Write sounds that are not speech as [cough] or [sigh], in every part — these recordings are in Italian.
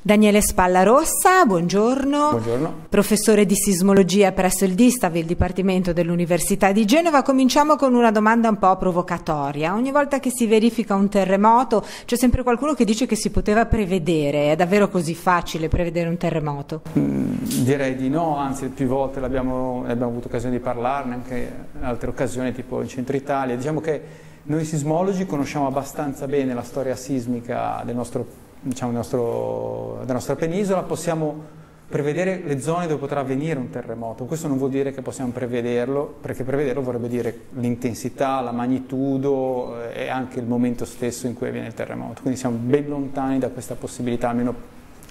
Daniele Spallarossa, buongiorno. buongiorno. Professore di sismologia presso il Distav, il Dipartimento dell'Università di Genova. Cominciamo con una domanda un po' provocatoria. Ogni volta che si verifica un terremoto c'è sempre qualcuno che dice che si poteva prevedere. È davvero così facile prevedere un terremoto? Mm, direi di no, anzi più volte abbiamo avuto occasione di parlarne, anche in altre occasioni tipo in Centro Italia. Diciamo che noi sismologi conosciamo abbastanza bene la storia sismica del nostro paese diciamo, nostro, della nostra penisola, possiamo prevedere le zone dove potrà avvenire un terremoto. Questo non vuol dire che possiamo prevederlo, perché prevederlo vorrebbe dire l'intensità, la magnitudo eh, e anche il momento stesso in cui avviene il terremoto. Quindi siamo ben lontani da questa possibilità, almeno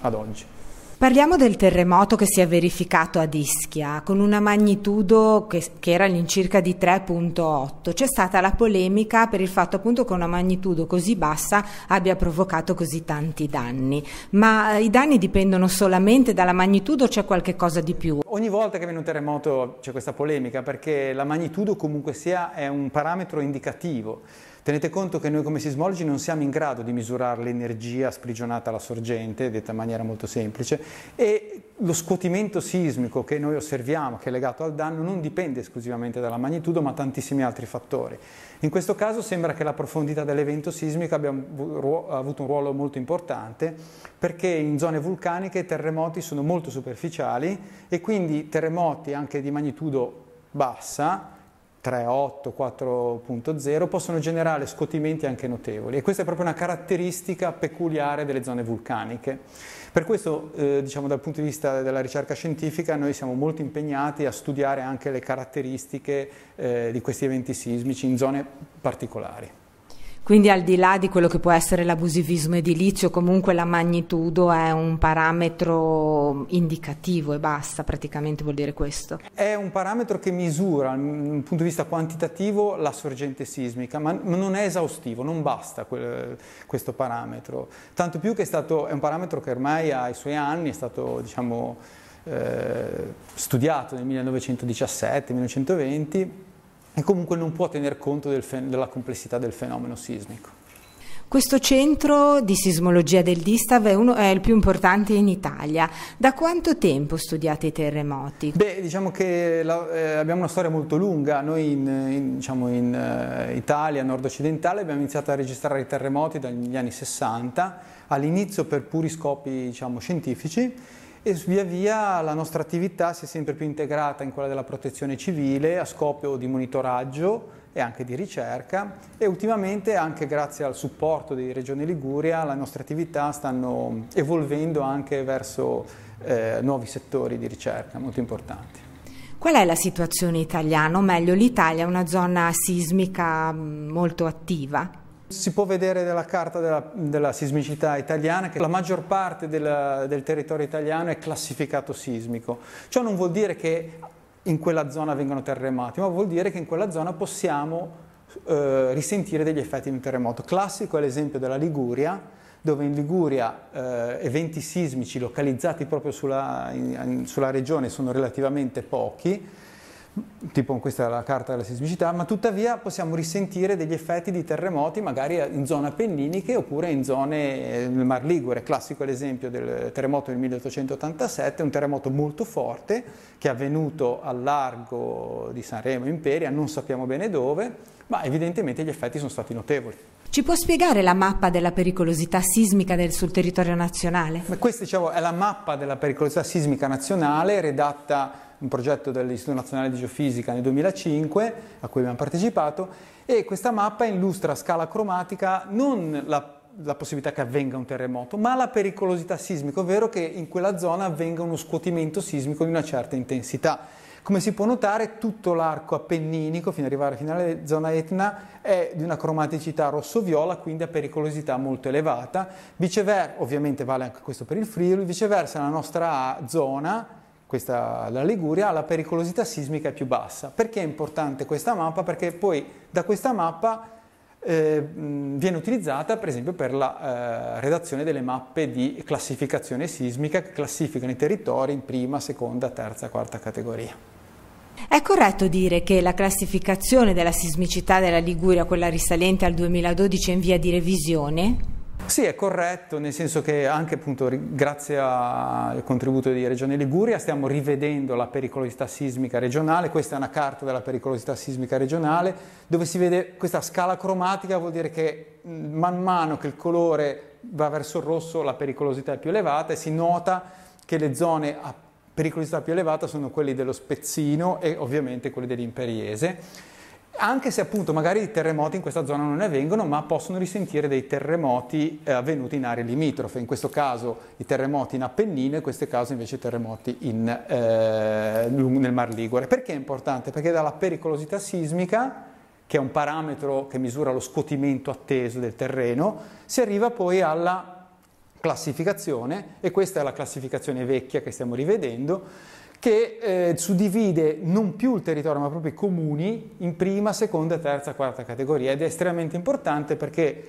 ad oggi. Parliamo del terremoto che si è verificato ad Ischia con una magnitudo che, che era all'incirca di 3.8. C'è stata la polemica per il fatto appunto che una magnitudo così bassa abbia provocato così tanti danni. Ma eh, i danni dipendono solamente dalla magnitudo o c'è qualche cosa di più? Ogni volta che viene un terremoto c'è questa polemica perché la magnitudo comunque sia è un parametro indicativo. Tenete conto che noi come sismologi non siamo in grado di misurare l'energia sprigionata alla sorgente, detta in maniera molto semplice, e lo scuotimento sismico che noi osserviamo, che è legato al danno, non dipende esclusivamente dalla magnitudo, ma tantissimi altri fattori. In questo caso sembra che la profondità dell'evento sismico abbia avuto un ruolo molto importante, perché in zone vulcaniche i terremoti sono molto superficiali e quindi terremoti anche di magnitudo bassa 3.8, 4.0 possono generare scotimenti anche notevoli e questa è proprio una caratteristica peculiare delle zone vulcaniche. Per questo, eh, diciamo, dal punto di vista della ricerca scientifica, noi siamo molto impegnati a studiare anche le caratteristiche eh, di questi eventi sismici in zone particolari. Quindi al di là di quello che può essere l'abusivismo edilizio, comunque la magnitudo è un parametro indicativo e basta, praticamente vuol dire questo. È un parametro che misura dal punto di vista quantitativo la sorgente sismica, ma non è esaustivo, non basta quel, questo parametro. Tanto più che è, stato, è un parametro che ormai ha i suoi anni, è stato diciamo, eh, studiato nel 1917-1920 e comunque non può tener conto del fen- della complessità del fenomeno sismico. Questo centro di sismologia del Distav è, uno, è, il più importante in Italia. Da quanto tempo studiate i terremoti? Beh, diciamo che la, eh, abbiamo una storia molto lunga. Noi in, in, diciamo in eh, Italia, nord-occidentale, abbiamo iniziato a registrare i terremoti dagli anni 60, all'inizio per puri scopi diciamo, scientifici e via via la nostra attività si è sempre più integrata in quella della protezione civile a scopo di monitoraggio e anche di ricerca e ultimamente anche grazie al supporto di Regione Liguria le nostre attività stanno evolvendo anche verso eh, nuovi settori di ricerca molto importanti. Qual è la situazione italiana, o meglio l'Italia è una zona sismica mm, molto attiva? Si può vedere dalla carta della, della sismicità italiana che la maggior parte della, del territorio italiano è classificato sismico. Ciò non vuol dire che in quella zona vengono terremoti, ma vuol dire che in quella zona possiamo eh, risentire degli effetti di un terremoto. Classico è l'esempio della Liguria, dove in Liguria eh, eventi sismici localizzati proprio sulla, in, in, sulla regione sono relativamente pochi, tipo questa è la carta della sismicità, ma tuttavia possiamo risentire degli effetti di terremoti magari in zone appenniniche oppure in zone del eh, Mar Ligure, classico l'esempio del terremoto del 1887, un terremoto molto forte che è avvenuto al largo di Sanremo Imperia, non sappiamo bene dove, ma evidentemente gli effetti sono stati notevoli. Ci può spiegare la mappa della pericolosità sismica del, sul territorio nazionale? Ma questa diciamo, è la mappa della pericolosità sismica nazionale redatta un progetto dell'Istituto Nazionale di Geofisica nel 2005 a cui abbiamo partecipato e questa mappa illustra a scala cromatica non la la possibilità che avvenga un terremoto, ma la pericolosità sismica, ovvero che in quella zona avvenga uno scuotimento sismico di una certa intensità. Come si può notare, tutto l'arco appenninico, fino ad arrivare fino alla zona Etna, è di una cromaticità rosso-viola, quindi a pericolosità molto elevata. Viceversa, ovviamente vale anche questo per il Friuli, viceversa la nostra zona, questa, la Liguria, ha la pericolosità sismica più bassa. Perché è importante questa mappa? Perché poi da questa mappa eh, viene utilizzata per esempio per la eh, redazione delle mappe di classificazione sismica che classificano i territori in prima, seconda, terza, quarta categoria. È corretto dire che la classificazione della sismicità della Liguria, quella risalente al 2012, è in via di revisione? Sì, è corretto, nel senso che anche appunto grazie al contributo di Regione Liguria stiamo rivedendo la pericolosità sismica regionale, questa è una carta della pericolosità sismica regionale dove si vede questa scala cromatica, vuol dire che man mano che il colore va verso il rosso la pericolosità è più elevata e si nota che le zone a pericolosità più elevata sono quelle dello Spezzino e ovviamente quelle dell'Imperiese anche se appunto magari i terremoti in questa zona non ne avvengono, ma possono risentire dei terremoti eh, avvenuti in aree limitrofe, in questo caso i terremoti in Appennino e in questo caso invece i terremoti in, eh, nel Mar Ligure. Perché è importante? Perché dalla pericolosità sismica, che è un parametro che misura lo scuotimento atteso del terreno, si arriva poi alla classificazione, e questa è la classificazione vecchia che stiamo rivedendo, che eh, suddivide non più il territorio ma proprio i comuni in prima, seconda, terza, quarta categoria ed è estremamente importante perché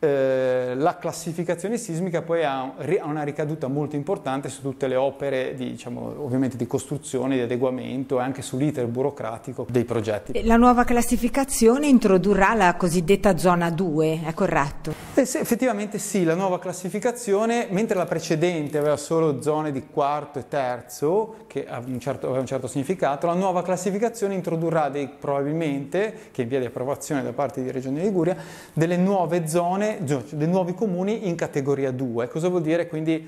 eh, la classificazione sismica poi ha, ha, una ricaduta molto importante su tutte le opere di, diciamo, ovviamente di costruzione, di adeguamento e anche sull'iter burocratico dei progetti. La nuova classificazione introdurrà la cosiddetta zona 2, è corretto? Eh, se, effettivamente sì, la nuova classificazione, mentre la precedente aveva solo zone di quarto e terzo, che aveva un certo, aveva un certo significato, la nuova classificazione introdurrà dei, probabilmente, che è in via di approvazione da parte di Regione Liguria, delle nuove zone dei nuovi comuni in categoria 2. Cosa vuol dire? Quindi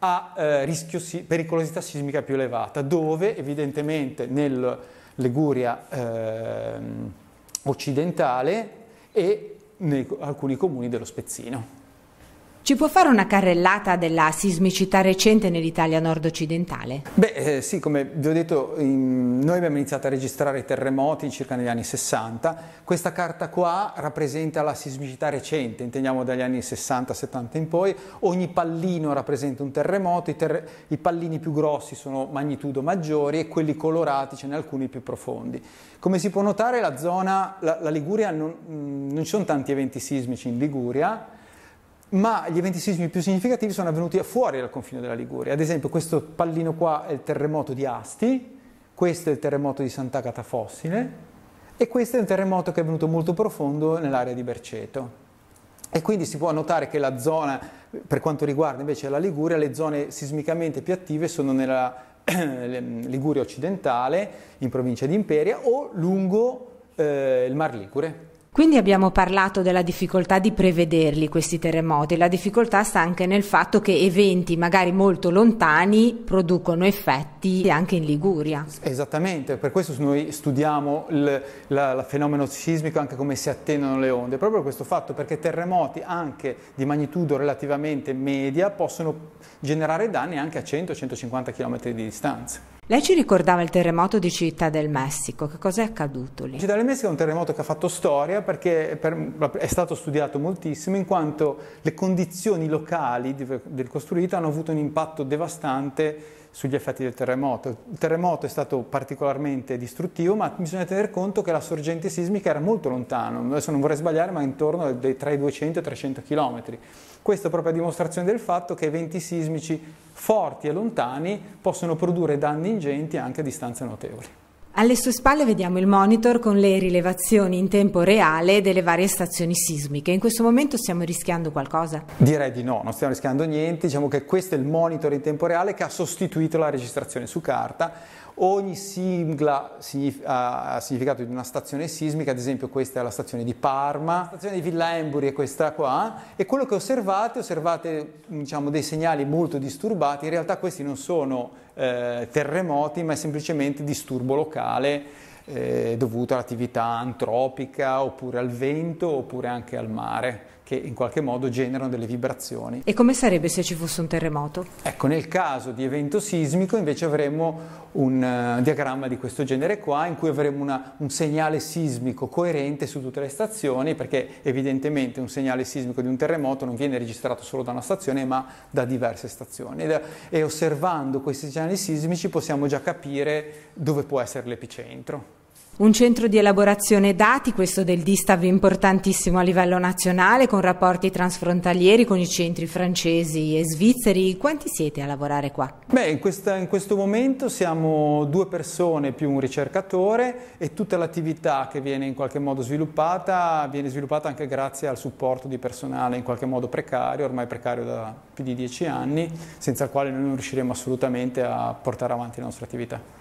a eh, rischio, pericolosità sismica più elevata, dove evidentemente nel Liguria eh, occidentale e in alcuni comuni dello Spezzino. Ci può fare una carrellata della sismicità recente nell'Italia nord-occidentale? Beh, eh, sì, come vi ho detto, in, noi abbiamo iniziato a registrare i terremoti circa negli anni 60. Questa carta qua rappresenta la sismicità recente, intendiamo dagli anni 60-70 in poi. Ogni pallino rappresenta un terremoto, i, ter- i, pallini più grossi sono magnitudo maggiori e quelli colorati ce ne alcuni più profondi. Come si può notare, la zona, la, la Liguria, non, mm, non ci sono tanti eventi sismici in Liguria ma gli eventi sismici più significativi sono avvenuti fuori dal confine della Liguria. Ad esempio, questo pallino qua è il terremoto di Asti, questo è il terremoto di Sant'Agata Fossile e questo è un terremoto che è venuto molto profondo nell'area di Berceto. E quindi si può notare che la zona, per quanto riguarda invece la Liguria, le zone sismicamente più attive sono nella [clears throat] Liguria occidentale, in provincia di Imperia, o lungo eh, il Mar Ligure. Quindi abbiamo parlato della difficoltà di prevederli questi terremoti, la difficoltà sta anche nel fatto che eventi magari molto lontani producono effetti anche in Liguria. Esattamente, per questo noi studiamo il la, la fenomeno sismico anche come si attenuano le onde, proprio questo fatto perché terremoti anche di magnitudo relativamente media possono generare danni anche a 100-150 km di distanza. Lei ci ricordava il terremoto di Città del Messico, che cosa è accaduto lì? Città del Messico è un terremoto che ha fatto storia perché per, è stato studiato moltissimo in quanto le condizioni locali del costruito hanno avuto un impatto devastante sugli effetti del terremoto. Il terremoto è stato particolarmente distruttivo, ma bisogna tener conto che la sorgente sismica era molto lontano, adesso non vorrei sbagliare, ma intorno tra i 200 e 300 km. Questo è proprio a dimostrazione del fatto che eventi sismici forti e lontani possono produrre danni ingenti anche a distanze notevoli. Alle sue spalle vediamo il monitor con le rilevazioni in tempo reale delle varie stazioni sismiche. In questo momento stiamo rischiando qualcosa? Direi di no, non stiamo rischiando niente. Diciamo che questo è il monitor in tempo reale che ha sostituito la registrazione su carta. Ogni sigla ha significato di una stazione sismica, ad esempio questa è la stazione di Parma, la stazione di Villa Emburi è questa qua, e quello che osservate, osservate diciamo, dei segnali molto disturbati, in realtà questi non sono eh, terremoti, ma è semplicemente disturbo locale eh, dovuto all'attività antropica, oppure al vento, oppure anche al mare che in qualche modo generano delle vibrazioni. E come sarebbe se ci fosse un terremoto? Ecco, nel caso di evento sismico invece avremo un uh, diagramma di questo genere qua in cui avremo una, un segnale sismico coerente su tutte le stazioni perché evidentemente un segnale sismico di un terremoto non viene registrato solo da una stazione ma da diverse stazioni Ed, e osservando questi segnali sismici possiamo già capire dove può essere l'epicentro. Un centro di elaborazione dati, questo del Distav importantissimo a livello nazionale, con rapporti transfrontalieri con i centri francesi e svizzeri. Quanti siete a lavorare qua? Beh, in, questa, in questo momento siamo due persone più un ricercatore e tutta l'attività che viene in qualche modo sviluppata viene sviluppata anche grazie al supporto di personale in qualche modo precario, ormai precario da più di dieci anni, senza il quale noi non riusciremo assolutamente a portare avanti la nostra attività.